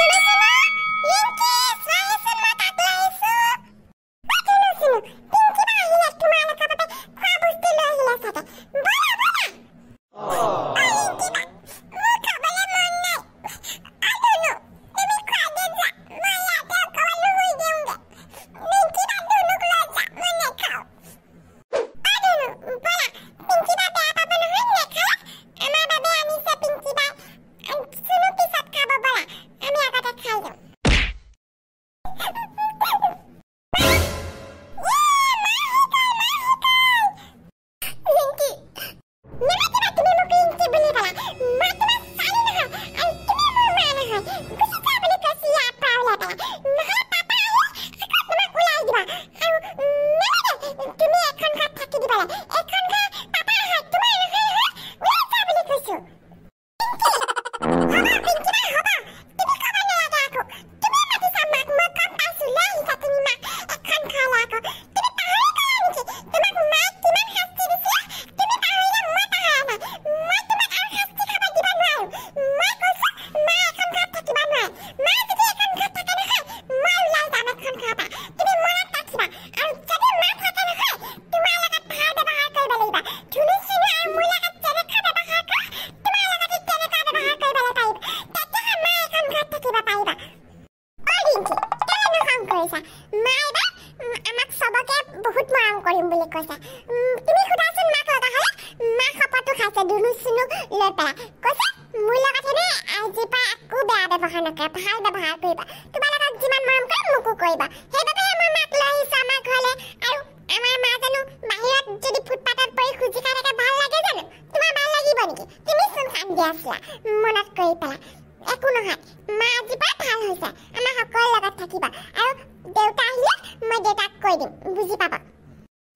お願いし কৈছে মা এটা আমাক চবকে বহুত মৰম কৰিম বুলি কৈছে তুমি সোধাচোন মাক লগা হ'লে মা সপাতো খাইছে দুনু চুনু লৈ পেলাই কৈছে মোৰ লগতহে দেই আজিৰ পৰা একো বেয়া ব্যৱহাৰ নকৰে ভাল ব্যৱহাৰ কৰিবা তোমাৰ লগত যিমান মৰম কৰে মোকো কৰিবা সেইবাবে আমাৰ মাক লৈ আহিছে আমাৰ ঘৰলৈ আৰু আমাৰ মা জানো বাহিৰত যদি ফুটপাথত পৰি খুজি খাই থাকে ভাল লাগে জানো তোমাৰ ভাল লাগিব নেকি তুমি চোন ফান দি আছিলা মনত কৰি পেলাই একো নহয় মা আজিৰ পৰা ভাল হৈছে আমাৰ সকলোৰে লগত থাকিবা 一点，不是爸爸。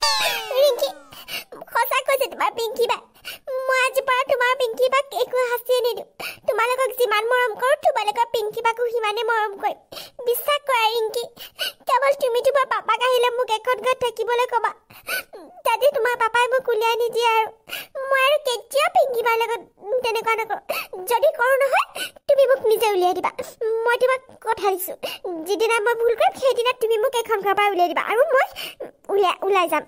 冰淇，好啥可是他妈冰淇吧？我这把他妈冰淇吧给个哈塞的，他妈那个是满毛毛，他妈那个冰淇吧给满的毛毛。বিশ্বাস কৰা ৰিংকি কেৱল তুমি তোমাৰ পাপাক আহিলে মোক এখন ঘৰত থাকিবলৈ ক'বা যাতে তোমাৰ পাপাই মোক উলিয়াই নিদিয়ে আৰু মই আৰু কেতিয়াও পিংকিমাৰ লগত তেনেকুৱা নকৰোঁ যদি কৰোঁ নহয় তুমি মোক নিজে উলিয়াই দিবা মই তোমাক কথা দিছোঁ যিদিনা মই ভুল কৰিম সেইদিনা তুমি মোক এইখন ঘৰৰ পৰা উলিয়াই দিবা আৰু মই উলিয়াই ওলাই যাম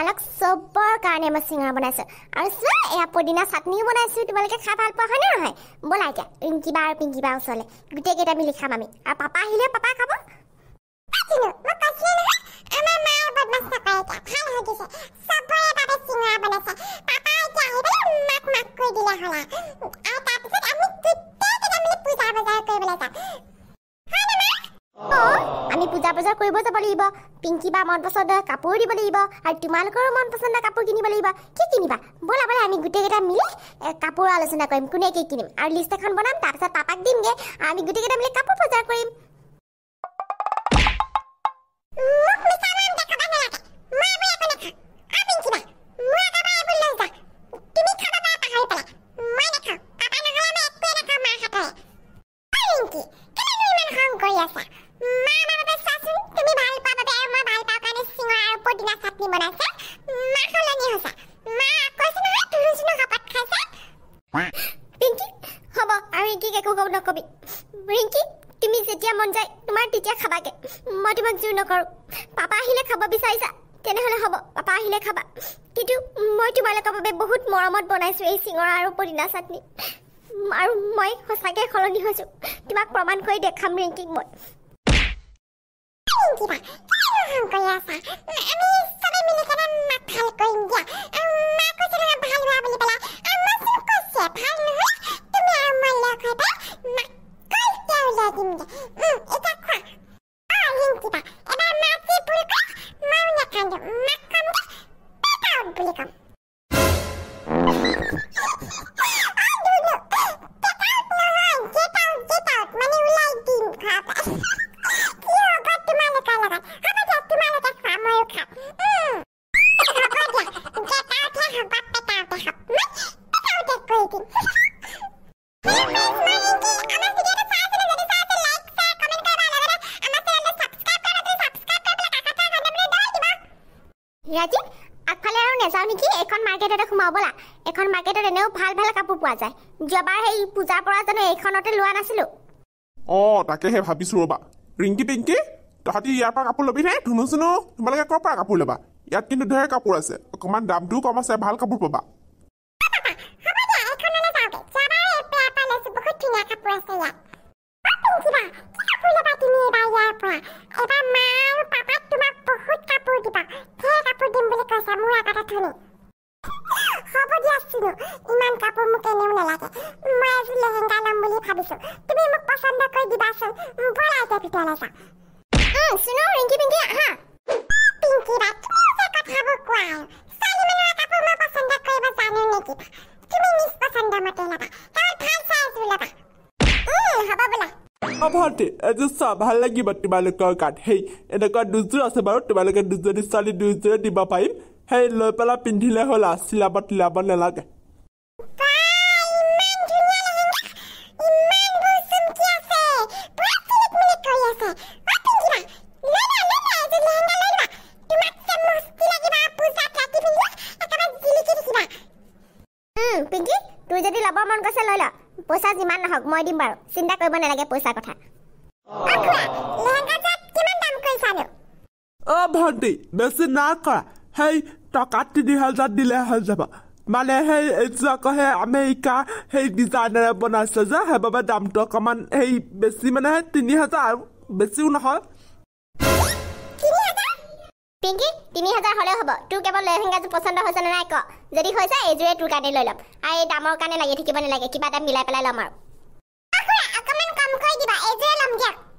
তোমালোক চবৰ কাৰণে মই চিঙৰা বনাইছোঁ আৰু চোৱা এয়া পদিনা চাটনিও বনাইছোঁ তোমালোকে খাই ভাল পোৱা হয়নে নহয় ব'লা এতিয়া ৰিংকি বা আৰু পিংকি বা ওচৰলৈ গোটেইকেইটা মিলি খাম আমি আৰু পাপা আহিলেও পাপা খাব মাক মাক কৈ দিলে হ'লা আৰু তাৰপিছত আমি গোটেইকেইটা মিলি পূজা বজাৰ কৰিবলৈ যাম আমি পূজা বজাৰ কৰিব যাব লাগিব পিংকি বা মন পচন্দ কাপোৰ দিব লাগিব আৰু তোমালোকৰো মন পচন্দ কাপোৰ কিনিব লাগিব কি কিনিবা ব'লা ব'লা আমি গোটেইকেইটা মিলি কাপোৰ আলোচনা কৰিম কোনে কি কিনিম আৰু লিষ্ট এখন বনাম তাৰপিছত পাপাক দিমগে আমি গোটেইকেইটা মিলি কাপোৰ বজাৰ কৰিম Yes, sir. তোমাৰ তেতিয়া খাবাগে মই তোমাক জোৰ নকৰোঁ পাপা আহিলে খাব বিচাৰিছা তেনেহ'লে হ'ব পাপা আহিলে খাবা কিন্তু মই তোমালোকৰ বাবে বহুত মৰমত বনাইছোঁ এই চিঙৰা আৰু পদিনা চাটনি আৰু মই সঁচাকৈ সলনি হৈছোঁ তোমাক প্ৰমাণ কৰি দেখাম ৰেংকিং মই olacak şimdi. Hı, e আজি আগফালে আৰু নেযাওঁ নেকি এইখন মাৰ্কেটতে সোমাওঁ ব'লা এইখন মাৰ্কেটত এনেও ভাল ভাল কাপোৰ পোৱা যায় যোৱাবাৰ সেই পূজাৰ পৰা জানো এইখনতে লোৱা নাছিলো অঁ তাকেহে ভাবিছো ৰ'বা ৰিংকি পিংকি তহঁতি ইয়াৰ পৰা কাপোৰ ল'বিনে ধুনু চুনু তোমালোকে ক'ৰ পৰা কাপোৰ ল'বা ইয়াত কিন্তু ধেৰ কাপোৰ আছে অকণমান দামটোও কম আছে ভাল কাপোৰ পাবা কাপোৰ আছে ইয়াত কাপোৰ ল'বা তুমি এইবাৰ ইয়াৰ পৰা এইবাৰ মা ভাইরাস আর শুনো রিঙ্কি পিঙ্কি হ্যাঁ পিঙ্কি বা তুমি যে কথা বকুয়া সালি মানে কাকু মা পছন্দ করে বা জানো নাকি তুমি নিজ পছন্দ মতো লাগা তোমার ভাই সাইজ লাগা হবা বোলা আভাতে এজ সা ভাল লাগিব তোমালোকৰ গাত হেই এনেকুৱা দুযোৰ আছে বাৰু তোমালোকে দুজনী ছোৱালী দুযোৰে দিব পাৰিম সেই লৈ পেলাই পিন্ধিলে হ'ল আৰু চিলাব তিলাব নালাগে মই দিম বাৰু চিন্তা কৰিব নালাগে পইচাৰ কথা অ ভণ্টি বেছি না কৰা সেই টকা তিনি হাজাৰ দিলে হৈ যাব মানে সেই এইটোকহে আমেৰিকা সেই ডিজাইনাৰে বনাইছে যে সেইবাবে দামটো অকণমান সেই বেছি মানে তিনি হাজাৰ আৰু বেছিও নহয় পিংকি তিনি হাজাৰ হলেও হ'ব তোৰ কেৱল লেহেংগাযোৰ পচন্দ হৈছে নে নাই ক যদি হৈছে এইযোৰে তোৰ কাৰণে লৈ ল'ম আৰু এই দামৰ কাৰণে লাগি থাকিব নালাগে কিবা এটা মিলাই পেলাই ল'ম আৰু đi bà Ezra làm việc